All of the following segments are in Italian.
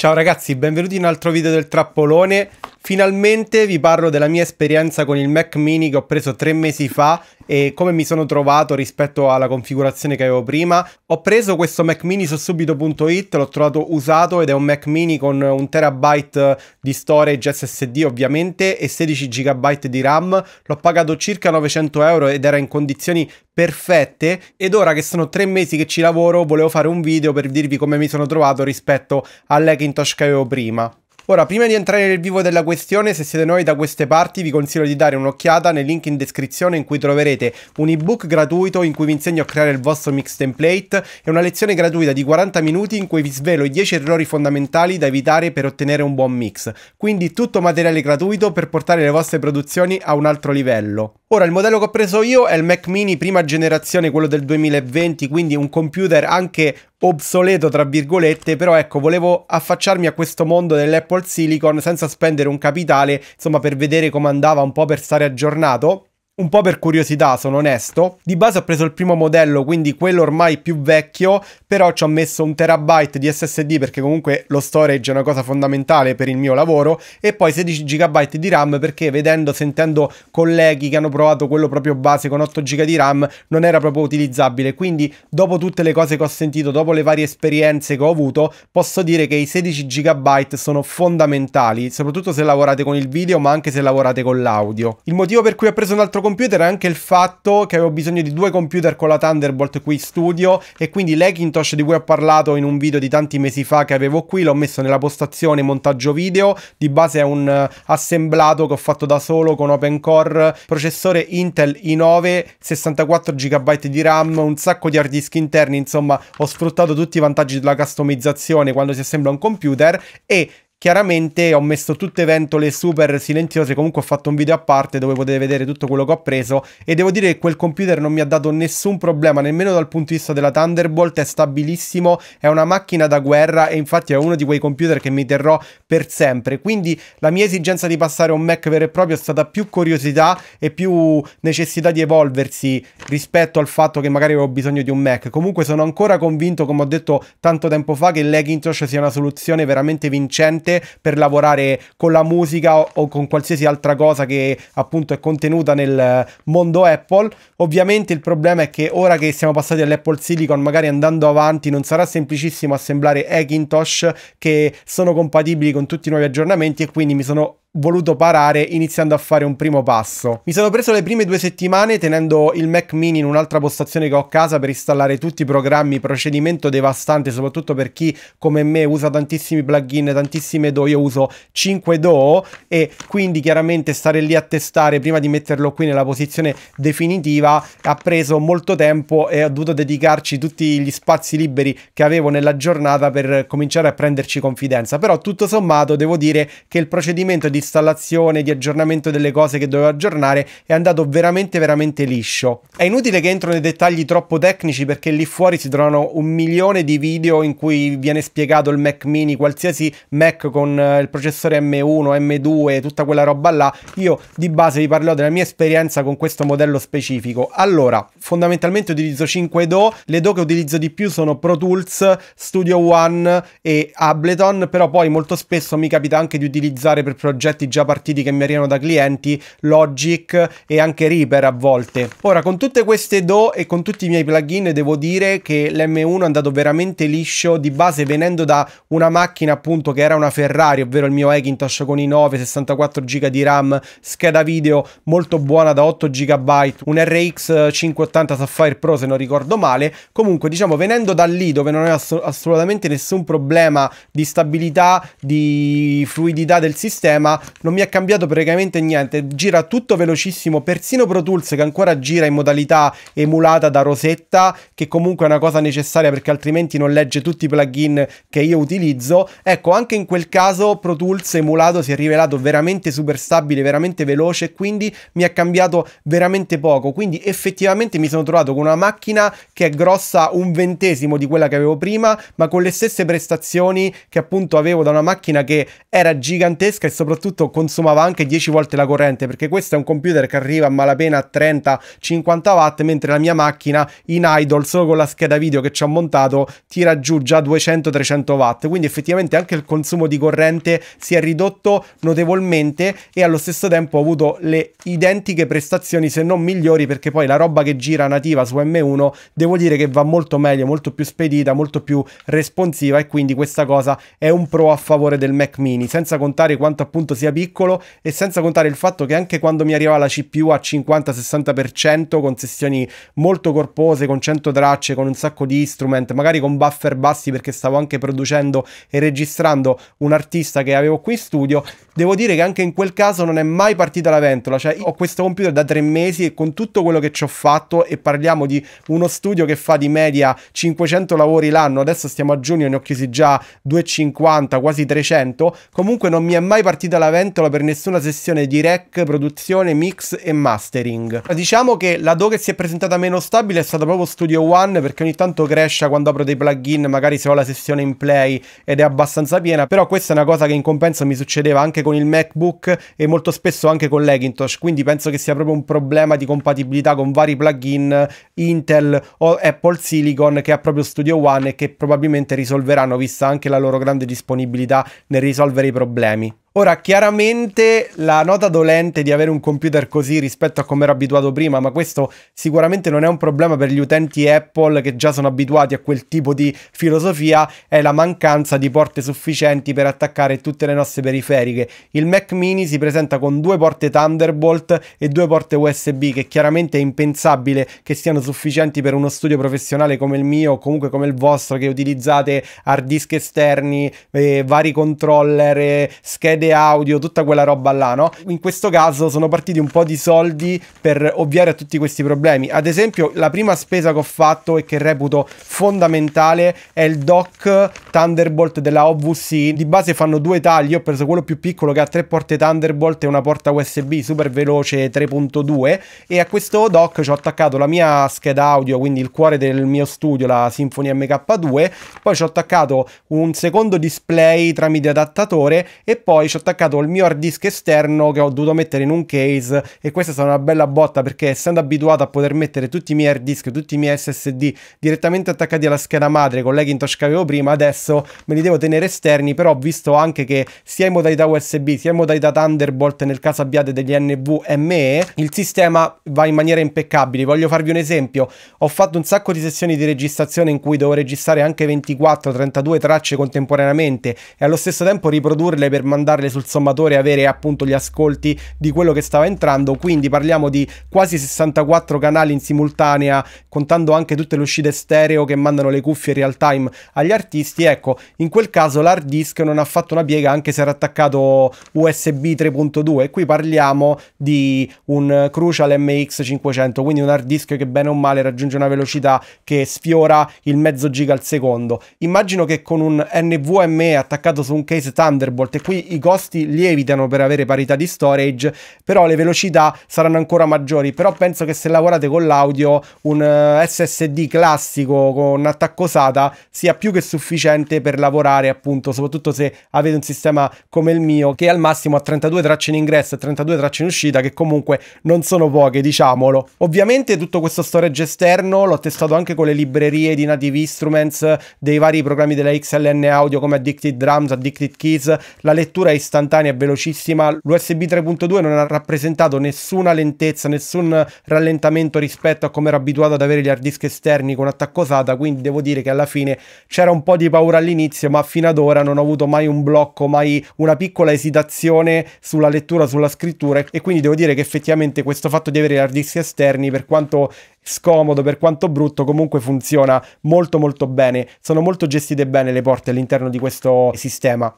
Ciao ragazzi, benvenuti in un altro video del trappolone. Finalmente vi parlo della mia esperienza con il Mac mini che ho preso tre mesi fa e come mi sono trovato rispetto alla configurazione che avevo prima. Ho preso questo Mac mini su subito.it, l'ho trovato usato ed è un Mac mini con un terabyte di storage SSD ovviamente e 16 GB di RAM. L'ho pagato circa 900 euro ed era in condizioni perfette ed ora che sono tre mesi che ci lavoro volevo fare un video per dirvi come mi sono trovato rispetto all'Hackintosh che avevo prima. Ora, prima di entrare nel vivo della questione, se siete noi da queste parti, vi consiglio di dare un'occhiata nel link in descrizione in cui troverete un ebook gratuito in cui vi insegno a creare il vostro mix template e una lezione gratuita di 40 minuti in cui vi svelo i 10 errori fondamentali da evitare per ottenere un buon mix. Quindi tutto materiale gratuito per portare le vostre produzioni a un altro livello. Ora il modello che ho preso io è il Mac mini prima generazione, quello del 2020, quindi un computer anche obsoleto tra virgolette, però ecco volevo affacciarmi a questo mondo dell'Apple Silicon senza spendere un capitale, insomma per vedere come andava un po' per stare aggiornato un po' per curiosità, sono onesto. Di base ho preso il primo modello, quindi quello ormai più vecchio, però ci ho messo un terabyte di SSD perché comunque lo storage è una cosa fondamentale per il mio lavoro e poi 16 GB di RAM perché vedendo, sentendo colleghi che hanno provato quello proprio base con 8 GB di RAM non era proprio utilizzabile, quindi dopo tutte le cose che ho sentito, dopo le varie esperienze che ho avuto, posso dire che i 16 GB sono fondamentali, soprattutto se lavorate con il video ma anche se lavorate con l'audio. Il motivo per cui ho preso un altro computer è anche il fatto che avevo bisogno di due computer con la Thunderbolt qui in studio e quindi l'Hackintosh di cui ho parlato in un video di tanti mesi fa che avevo qui l'ho messo nella postazione montaggio video, di base è un eh, assemblato che ho fatto da solo con open core, processore Intel i9, 64 GB di RAM, un sacco di hard disk interni, insomma ho sfruttato tutti i vantaggi della customizzazione quando si assembla un computer e Chiaramente ho messo tutte ventole super silenziose, comunque ho fatto un video a parte dove potete vedere tutto quello che ho preso e devo dire che quel computer non mi ha dato nessun problema, nemmeno dal punto di vista della Thunderbolt, è stabilissimo, è una macchina da guerra e infatti è uno di quei computer che mi terrò per sempre. Quindi la mia esigenza di passare a un Mac vero e proprio è stata più curiosità e più necessità di evolversi rispetto al fatto che magari avevo bisogno di un Mac. Comunque sono ancora convinto, come ho detto tanto tempo fa, che l'Hackintosh sia una soluzione veramente vincente mente per lavorare con la musica o, o, con qualsiasi altra cosa che appunto è contenuta nel mondo Apple. Ovviamente il problema è che ora che siamo passati all'Apple Silicon, magari andando avanti, non sarà semplicissimo assemblare Hackintosh che sono compatibili con tutti i nuovi aggiornamenti e quindi mi sono voluto parare iniziando a fare un primo passo. Mi sono preso le prime due settimane tenendo il Mac mini in un'altra postazione che ho a casa per installare tutti i programmi, procedimento devastante soprattutto per chi come me usa tantissimi plugin, tantissime DO, io uso 5 DO e quindi chiaramente stare lì a testare prima di metterlo qui nella posizione definitiva ha preso molto tempo e ho dovuto dedicarci tutti gli spazi liberi che avevo nella giornata per cominciare a prenderci confidenza, però tutto sommato devo dire che il procedimento di di installazione, di aggiornamento delle cose che dovevo aggiornare, è andato veramente veramente liscio. È inutile che entro nei dettagli troppo tecnici perché lì fuori si trovano un milione di video in cui viene spiegato il Mac mini, qualsiasi Mac con eh, il processore M1, M2, tutta quella roba là. Io di base vi parlerò della mia esperienza con questo modello specifico. Allora, fondamentalmente utilizzo 5 Do, le Do che utilizzo di più sono Pro Tools, Studio One e Ableton, però poi molto spesso mi capita anche di utilizzare per progetti progetti già partiti che mi arrivano da clienti, Logic e anche Reaper a volte. Ora, con tutte queste do e con tutti i miei plugin devo dire che l'M1 è andato veramente liscio di base venendo da una macchina appunto che era una Ferrari, ovvero il mio Hackintosh con i 9, 64 GB di RAM, scheda video molto buona da 8 GB, un RX 580 Sapphire Pro se non ricordo male. Comunque, diciamo, venendo da lì dove non è ass assolutamente nessun problema di stabilità, di fluidità del sistema, non mi ha cambiato praticamente niente, gira tutto velocissimo, persino Pro Tools che ancora gira in modalità emulata da Rosetta, che comunque è una cosa necessaria perché altrimenti non legge tutti i plugin che io utilizzo, ecco anche in quel caso Pro Tools emulato si è rivelato veramente super stabile, veramente veloce, quindi mi ha cambiato veramente poco, quindi effettivamente mi sono trovato con una macchina che è grossa un ventesimo di quella che avevo prima, ma con le stesse prestazioni che appunto avevo da una macchina che era gigantesca e soprattutto soprattutto consumava anche 10 volte la corrente perché questo è un computer che arriva a malapena a 30-50 watt mentre la mia macchina in idle solo con la scheda video che ci ho montato tira giù già 200-300 watt quindi effettivamente anche il consumo di corrente si è ridotto notevolmente e allo stesso tempo ho avuto le identiche prestazioni se non migliori perché poi la roba che gira nativa su M1 devo dire che va molto meglio molto più spedita molto più responsiva e quindi questa cosa è un pro a favore del Mac mini senza contare quanto appunto sia piccolo e senza contare il fatto che anche quando mi arriva la CPU a 50-60% con sessioni molto corpose, con 100 tracce, con un sacco di instrument, magari con buffer bassi perché stavo anche producendo e registrando un artista che avevo qui in studio, devo dire che anche in quel caso non è mai partita la ventola, cioè ho questo computer da tre mesi e con tutto quello che ci ho fatto e parliamo di uno studio che fa di media 500 lavori l'anno, adesso stiamo a giugno, ne ho chiusi già 250, quasi 300, comunque non mi è mai partita la la ventola per nessuna sessione di rec, produzione, mix e mastering. Diciamo che la DO che si è presentata meno stabile è stata proprio Studio One perché ogni tanto cresce quando apro dei plugin, magari se ho la sessione in play ed è abbastanza piena, però questa è una cosa che in compenso mi succedeva anche con il MacBook e molto spesso anche con l'Hackintosh, quindi penso che sia proprio un problema di compatibilità con vari plugin Intel o Apple Silicon che ha proprio Studio One e che probabilmente risolveranno vista anche la loro grande disponibilità nel risolvere i problemi. Ora, chiaramente la nota dolente di avere un computer così rispetto a come ero abituato prima, ma questo sicuramente non è un problema per gli utenti Apple che già sono abituati a quel tipo di filosofia, è la mancanza di porte sufficienti per attaccare tutte le nostre periferiche. Il Mac mini si presenta con due porte Thunderbolt e due porte USB che chiaramente è impensabile che siano sufficienti per uno studio professionale come il mio o comunque come il vostro che utilizzate hard disk esterni, eh, vari controller, eh, schede schede audio, tutta quella roba là, no? In questo caso sono partiti un po' di soldi per ovviare a tutti questi problemi. Ad esempio, la prima spesa che ho fatto e che reputo fondamentale è il dock Thunderbolt della OVC. Di base fanno due tagli, ho preso quello più piccolo che ha tre porte Thunderbolt e una porta USB super veloce 3.2 e a questo dock ci ho attaccato la mia scheda audio, quindi il cuore del mio studio, la Symfony MK2, poi ci ho attaccato un secondo display tramite adattatore e poi ci ho attaccato il mio hard disk esterno che ho dovuto mettere in un case e questa è stata una bella botta perché essendo abituato a poter mettere tutti i miei hard disk, tutti i miei SSD direttamente attaccati alla scheda madre con l'Hackintosh che avevo prima, adesso me li devo tenere esterni, però ho visto anche che sia in modalità USB sia in modalità Thunderbolt nel caso abbiate degli NVMe, il sistema va in maniera impeccabile. Voglio farvi un esempio, ho fatto un sacco di sessioni di registrazione in cui devo registrare anche 24-32 tracce contemporaneamente e allo stesso tempo riprodurle per mandare farle sul sommatore e avere appunto gli ascolti di quello che stava entrando. Quindi parliamo di quasi 64 canali in simultanea, contando anche tutte le uscite stereo che mandano le cuffie real time agli artisti. Ecco, in quel caso l'hard disk non ha fatto una piega anche se era attaccato USB 3.2 e qui parliamo di un Crucial MX500, quindi un hard disk che bene o male raggiunge una velocità che sfiora il mezzo giga al secondo. Immagino che con un NVMe attaccato su un case Thunderbolt e qui i costi lievitano per avere parità di storage, però le velocità saranno ancora maggiori. Però penso che se lavorate con l'audio, un eh, SSD classico con attacco SATA sia più che sufficiente per lavorare, appunto, soprattutto se avete un sistema come il mio, che al massimo ha 32 tracce in ingresso e 32 tracce in uscita, che comunque non sono poche, diciamolo. Ovviamente tutto questo storage esterno l'ho testato anche con le librerie di Native Instruments, dei vari programmi della XLN Audio come Addicted Drums, Addicted Keys, la lettura è istantanea e velocissima. L'USB 3.2 non ha rappresentato nessuna lentezza, nessun rallentamento rispetto a come ero abituato ad avere gli hard disk esterni con attacco attaccosata, quindi devo dire che alla fine c'era un po' di paura all'inizio, ma fino ad ora non ho avuto mai un blocco, mai una piccola esitazione sulla lettura, sulla scrittura e quindi devo dire che effettivamente questo fatto di avere gli hard disk esterni, per quanto scomodo, per quanto brutto, comunque funziona molto molto bene. Sono molto gestite bene le porte all'interno di questo sistema.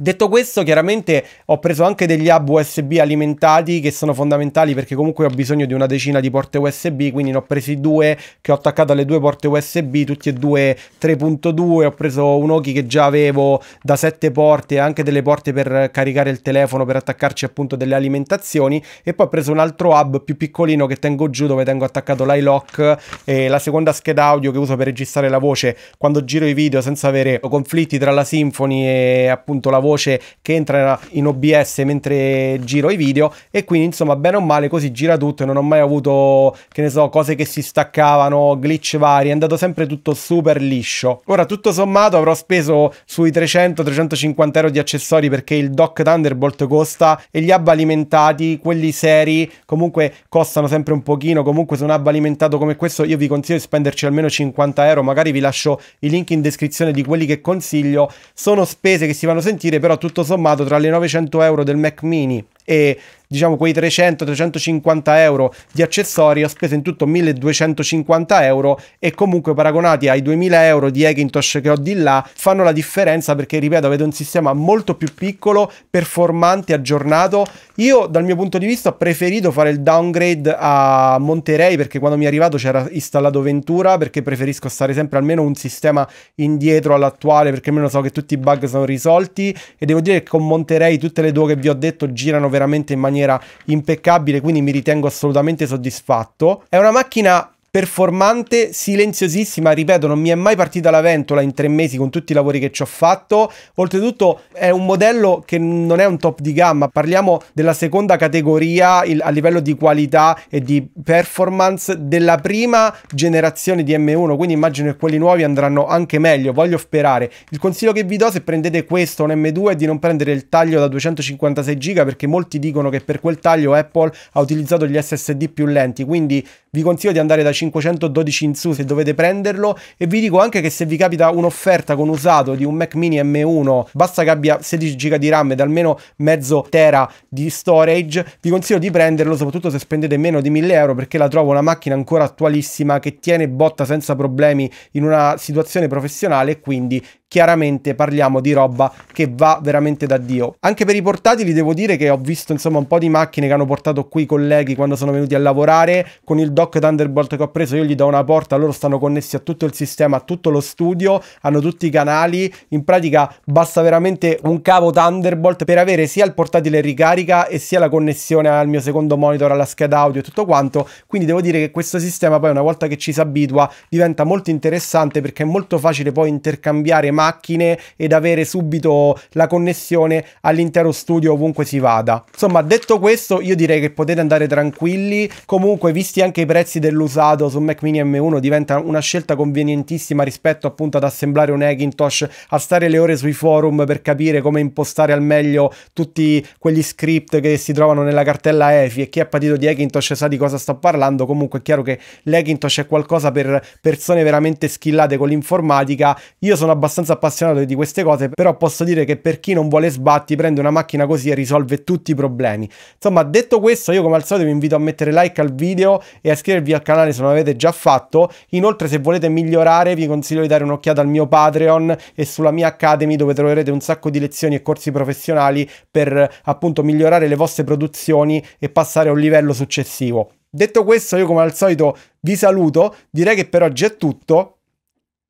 Detto questo, chiaramente ho preso anche degli hub USB alimentati che sono fondamentali perché comunque ho bisogno di una decina di porte USB, quindi ne ho presi due che ho attaccato alle due porte USB, tutti e due 3.2, ho preso un Oki che già avevo da sette porte, anche delle porte per caricare il telefono, per attaccarci appunto delle alimentazioni e poi ho preso un altro hub più piccolino che tengo giù dove tengo attaccato l'iLock e la seconda scheda audio che uso per registrare la voce quando giro i video senza avere conflitti tra la Symfony e appunto la voce voce che entra in OBS mentre giro i video e quindi insomma bene o male così gira tutto e non ho mai avuto che ne so cose che si staccavano, glitch vari, è andato sempre tutto super liscio. Ora tutto sommato avrò speso sui 300-350 euro di accessori perché il dock Thunderbolt costa e gli hub alimentati, quelli seri, comunque costano sempre un pochino, comunque su un hub alimentato come questo io vi consiglio di spenderci almeno 50 euro, magari vi lascio i link in descrizione di quelli che consiglio, sono spese che si vanno sentite sentire però tutto sommato tra le 900 euro del Mac mini e diciamo quei 300-350 euro di accessori, ho speso in tutto 1250 euro e comunque paragonati ai 2000 euro di Hackintosh che ho di là fanno la differenza perché ripeto avete un sistema molto più piccolo, performante, aggiornato. Io dal mio punto di vista ho preferito fare il downgrade a Monterey perché quando mi è arrivato c'era installato Ventura perché preferisco stare sempre almeno un sistema indietro all'attuale perché almeno so che tutti i bug sono risolti e devo dire che con Monterey tutte le due che vi ho detto girano veramente in maniera maniera impeccabile, quindi mi ritengo assolutamente soddisfatto. È una macchina performante, silenziosissima, ripeto, non mi è mai partita la ventola in tre mesi con tutti i lavori che ci ho fatto. Oltretutto è un modello che non è un top di gamma, parliamo della seconda categoria il, a livello di qualità e di performance della prima generazione di M1, quindi immagino che quelli nuovi andranno anche meglio, voglio sperare. Il consiglio che vi do se prendete questo, un M2, è di non prendere il taglio da 256 GB perché molti dicono che per quel taglio Apple ha utilizzato gli SSD più lenti, quindi vi consiglio di andare da 512 in su se dovete prenderlo e vi dico anche che se vi capita un'offerta con usato di un Mac mini M1 basta che abbia 16 giga di RAM ed almeno mezzo tera di storage vi consiglio di prenderlo soprattutto se spendete meno di 1000 euro perché la trovo una macchina ancora attualissima che tiene botta senza problemi in una situazione professionale e quindi chiaramente parliamo di roba che va veramente da Dio. Anche per i portatili devo dire che ho visto insomma un po' di macchine che hanno portato qui i colleghi quando sono venuti a lavorare, con il dock Thunderbolt che ho preso io gli do una porta, loro stanno connessi a tutto il sistema, a tutto lo studio, hanno tutti i canali, in pratica basta veramente un cavo Thunderbolt per avere sia il portatile ricarica e sia la connessione al mio secondo monitor, alla scheda audio e tutto quanto, quindi devo dire che questo sistema poi una volta che ci si abitua diventa molto interessante perché è molto facile poi intercambiare macchine ed avere subito la connessione all'intero studio ovunque si vada. Insomma, detto questo, io direi che potete andare tranquilli. Comunque, visti anche i prezzi dell'usato su Mac Mini M1, diventa una scelta convenientissima rispetto appunto ad assemblare un Hackintosh, a stare le ore sui forum per capire come impostare al meglio tutti quegli script che si trovano nella cartella EFI e chi ha patito di Hackintosh sa di cosa sto parlando. Comunque è chiaro che l'Hackintosh è qualcosa per persone veramente skillate con l'informatica. Io sono abbastanza abbastanza appassionato di queste cose, però posso dire che per chi non vuole sbatti prende una macchina così e risolve tutti i problemi. Insomma, detto questo, io come al solito vi invito a mettere like al video e a iscrivervi al canale se non l'avete già fatto. Inoltre, se volete migliorare, vi consiglio di dare un'occhiata al mio Patreon e sulla mia Academy dove troverete un sacco di lezioni e corsi professionali per appunto migliorare le vostre produzioni e passare a un livello successivo. Detto questo, io come al solito vi saluto, direi che per oggi è tutto.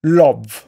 Love.